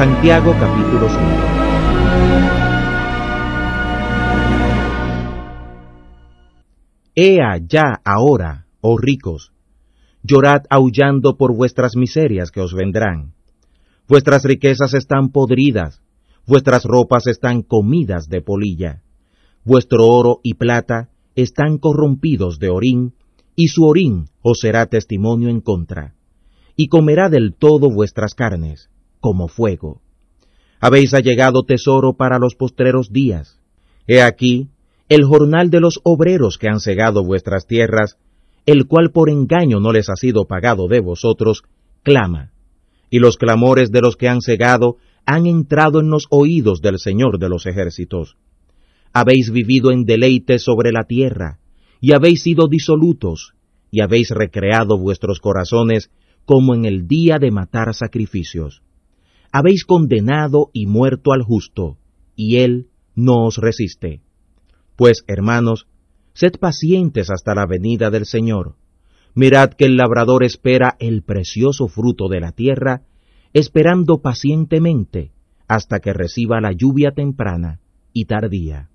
Santiago capítulo 5. Ea ya ahora, oh ricos, llorad aullando por vuestras miserias que os vendrán. Vuestras riquezas están podridas, vuestras ropas están comidas de polilla, vuestro oro y plata están corrompidos de orín, y su orín os será testimonio en contra, y comerá del todo vuestras carnes como fuego. Habéis allegado tesoro para los postreros días. He aquí el jornal de los obreros que han cegado vuestras tierras, el cual por engaño no les ha sido pagado de vosotros, clama. Y los clamores de los que han cegado han entrado en los oídos del Señor de los ejércitos. Habéis vivido en deleite sobre la tierra, y habéis sido disolutos, y habéis recreado vuestros corazones como en el día de matar sacrificios habéis condenado y muerto al justo, y él no os resiste. Pues, hermanos, sed pacientes hasta la venida del Señor. Mirad que el labrador espera el precioso fruto de la tierra, esperando pacientemente hasta que reciba la lluvia temprana y tardía.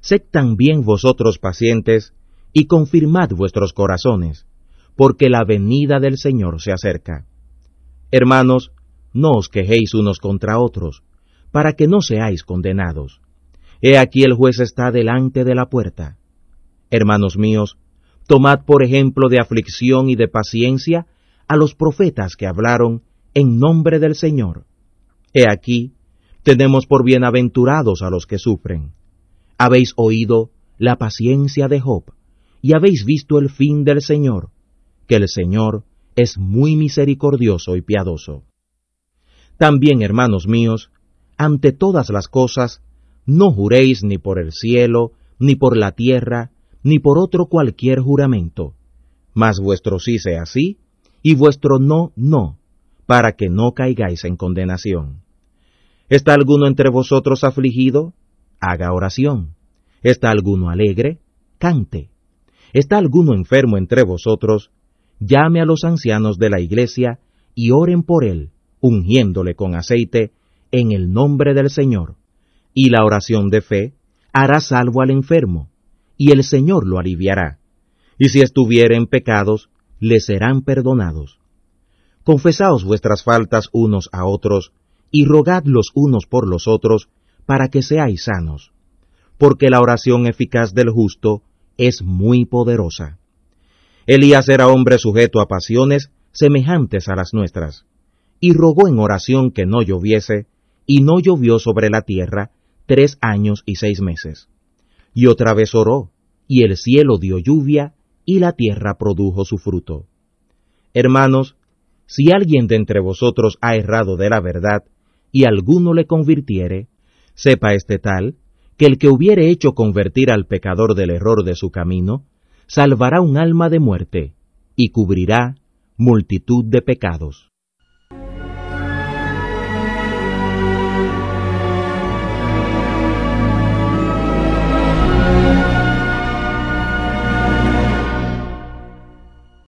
Sed también vosotros pacientes y confirmad vuestros corazones, porque la venida del Señor se acerca. Hermanos, no os quejéis unos contra otros, para que no seáis condenados. He aquí el juez está delante de la puerta. Hermanos míos, tomad por ejemplo de aflicción y de paciencia a los profetas que hablaron en nombre del Señor. He aquí, tenemos por bienaventurados a los que sufren. Habéis oído la paciencia de Job, y habéis visto el fin del Señor, que el Señor es muy misericordioso y piadoso. También, hermanos míos, ante todas las cosas, no juréis ni por el cielo, ni por la tierra, ni por otro cualquier juramento, mas vuestro sí sea sí, y vuestro no, no, para que no caigáis en condenación. ¿Está alguno entre vosotros afligido? Haga oración. ¿Está alguno alegre? Cante. ¿Está alguno enfermo entre vosotros? Llame a los ancianos de la iglesia y oren por él ungiéndole con aceite en el nombre del Señor. Y la oración de fe hará salvo al enfermo, y el Señor lo aliviará. Y si estuvieren pecados, le serán perdonados. Confesaos vuestras faltas unos a otros, y rogad los unos por los otros, para que seáis sanos. Porque la oración eficaz del justo es muy poderosa. Elías era hombre sujeto a pasiones semejantes a las nuestras y rogó en oración que no lloviese, y no llovió sobre la tierra tres años y seis meses. Y otra vez oró, y el cielo dio lluvia, y la tierra produjo su fruto. Hermanos, si alguien de entre vosotros ha errado de la verdad, y alguno le convirtiere, sepa este tal, que el que hubiere hecho convertir al pecador del error de su camino, salvará un alma de muerte, y cubrirá multitud de pecados.